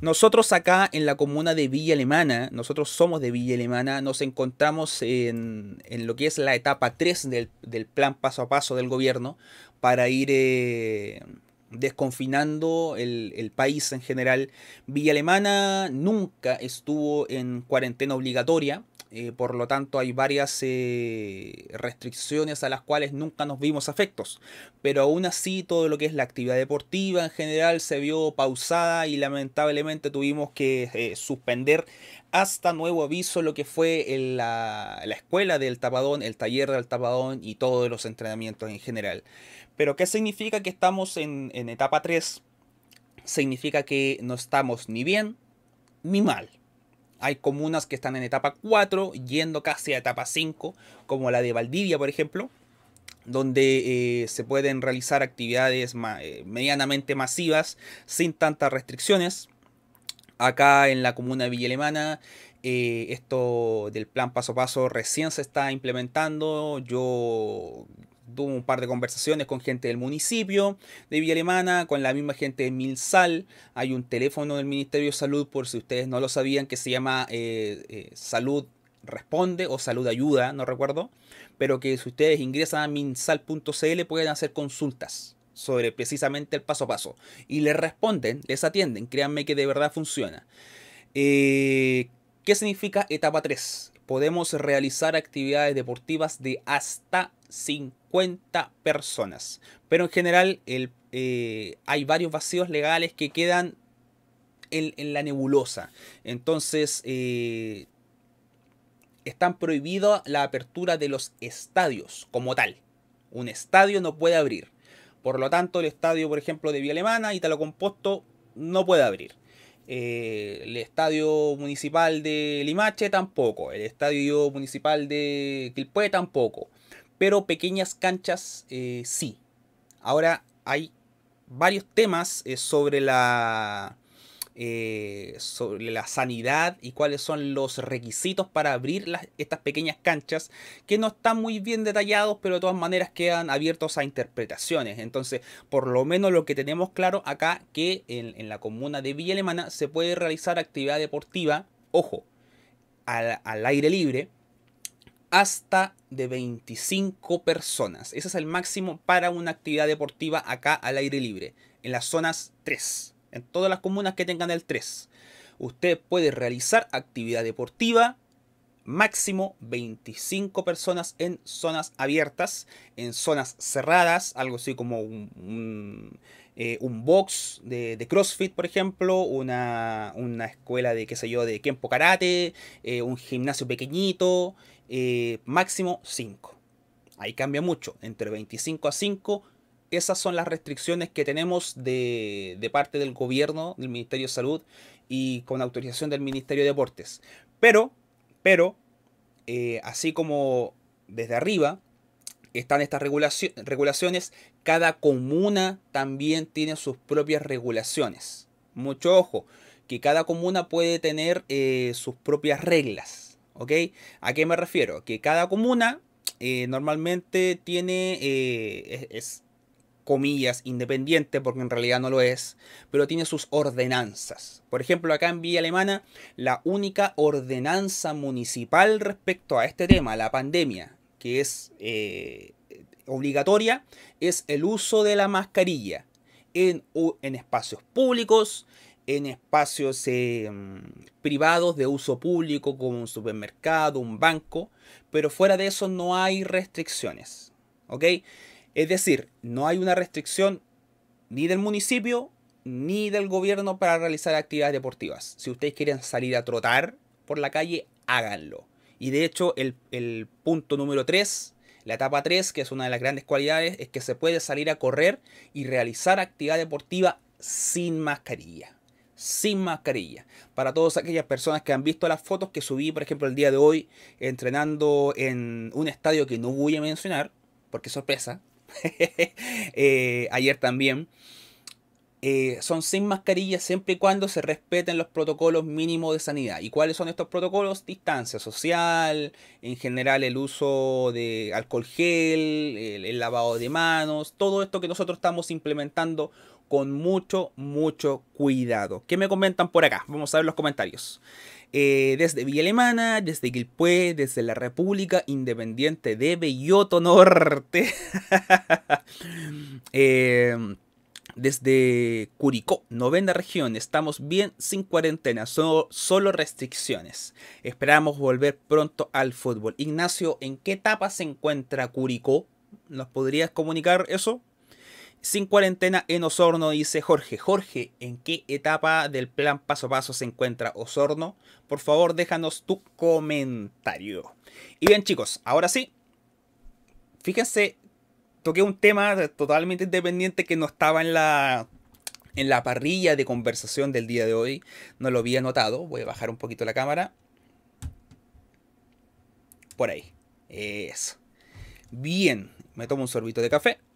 Nosotros acá en la comuna de Villa Alemana, nosotros somos de Villa Alemana, nos encontramos en, en lo que es la etapa 3 del, plan paso a paso del gobierno para ir eh, desconfinando el, el país en general. Villa Alemana nunca estuvo en cuarentena obligatoria, eh, por lo tanto, hay varias eh, restricciones a las cuales nunca nos vimos afectos. Pero aún así, todo lo que es la actividad deportiva en general se vio pausada y lamentablemente tuvimos que eh, suspender hasta nuevo aviso lo que fue la, escuela del tapadón, el taller del tapadón y todos los entrenamientos en general. Pero ¿qué significa que estamos en, en etapa 3? Significa que no estamos ni bien ni mal hay comunas que están en etapa 4, yendo casi a etapa 5, como la de Valdivia, por ejemplo, donde eh, se pueden realizar actividades eh, medianamente masivas sin tantas restricciones. Acá en la comuna de Villa Alemana, eh, esto del plan paso a paso recién se está implementando. Yo tuvo un par de conversaciones con gente del municipio de Villa Alemana, con la misma gente de Milsal. Hay un teléfono del Ministerio de Salud, por si ustedes no lo sabían, que se llama eh, eh, Salud Responde o Salud Ayuda, no recuerdo. Pero que si ustedes ingresan a minsal.cl pueden hacer consultas sobre precisamente el paso a paso. Y les responden, les atienden. Créanme que de verdad funciona. Eh, ¿Qué significa etapa 3? Podemos realizar actividades deportivas de hasta 5 50 personas. Pero en general eh, hay varios vacíos legales que quedan en, la nebulosa. Entonces... Eh, están prohibidas la apertura de los estadios como tal. Un estadio no puede abrir. Por lo tanto, el estadio, por ejemplo, de Vía Alemana, y Talocomposto no puede abrir. Eh, el estadio municipal de Limache tampoco. El estadio municipal de Quilpué tampoco pero pequeñas canchas eh, sí. Ahora hay varios temas eh, sobre la... Eh, sobre la sanidad y cuáles son los requisitos para abrir las, estas pequeñas canchas que no están muy bien detallados pero de todas maneras quedan abiertos a interpretaciones entonces por lo menos lo que tenemos claro acá que en, la comuna de Villa Alemana se puede realizar actividad deportiva ojo al, al aire libre hasta de 25 personas. Ese es el máximo para una actividad deportiva acá al aire libre, en las zonas 3, en todas las comunas que tengan el 3. Usted puede realizar actividad deportiva máximo 25 personas en zonas abiertas, en zonas cerradas, algo así como un, eh, box de, CrossFit, por ejemplo, una, escuela de, qué sé yo, de Kempo Karate, eh, un gimnasio pequeñito, eh, máximo 5. Ahí cambia mucho, entre 25 a 5. Esas son las restricciones que tenemos de, de parte del gobierno, del Ministerio de Salud y con autorización del Ministerio de Deportes. Pero pero, eh, así como desde arriba están estas regulaciones, cada comuna también tiene sus propias regulaciones. Mucho ojo, que cada comuna puede tener eh, sus propias reglas. ¿Ok? ¿A qué me refiero? Que cada comuna eh, normalmente tiene, comillas, independiente, porque en realidad no lo es, pero tiene sus ordenanzas. Por ejemplo, acá en Villa Alemana, la única ordenanza municipal respecto a este tema, la pandemia, que es eh, obligatoria, es el uso de la mascarilla en, espacios públicos, en espacios eh, privados de uso público como un supermercado, un banco, pero fuera de eso no hay restricciones. ¿Ok? Es decir, no hay una restricción ni del municipio ni del gobierno para realizar actividades deportivas. Si ustedes quieren salir a trotar por la calle, háganlo. Y de hecho, el, punto número 3, la etapa 3, que es una de las grandes cualidades, es que se puede salir a correr y realizar actividad deportiva sin mascarilla. Sin mascarilla. Para todas aquellas personas que han visto las fotos que subí, por ejemplo, el día de hoy, entrenando en un estadio que no voy a mencionar, porque sorpresa, Eh, ayer también. Eh, son sin mascarilla siempre y cuando se respeten los protocolos mínimos de sanidad. ¿Y cuáles son estos protocolos? Distancia social, en general el uso de alcohol gel, el, el lavado de manos, todo esto que nosotros estamos implementando con mucho, mucho cuidado. ¿Qué me comentan por acá? Vamos a ver los comentarios. Eh, desde Villa Alemana, desde Quilpue, desde la República Independiente de Belloto Norte. Eh, desde Curicó, novena región. Estamos bien sin cuarentena, solo restricciones. Esperamos volver pronto al fútbol. Ignacio, ¿en qué etapa se encuentra Curicó? ¿Nos podrías comunicar eso? Sin cuarentena en Osorno, dice Jorge. Jorge, ¿en qué etapa del plan paso a paso se encuentra Osorno? Por favor, déjanos tu comentario. Y bien, chicos, ahora sí. Fíjense, toqué un tema totalmente independiente que no estaba en la en la parrilla de conversación del día de hoy. No lo había notado. Voy a bajar un poquito la cámara. Por ahí. Eso. Bien. Me tomo un sorbito de café.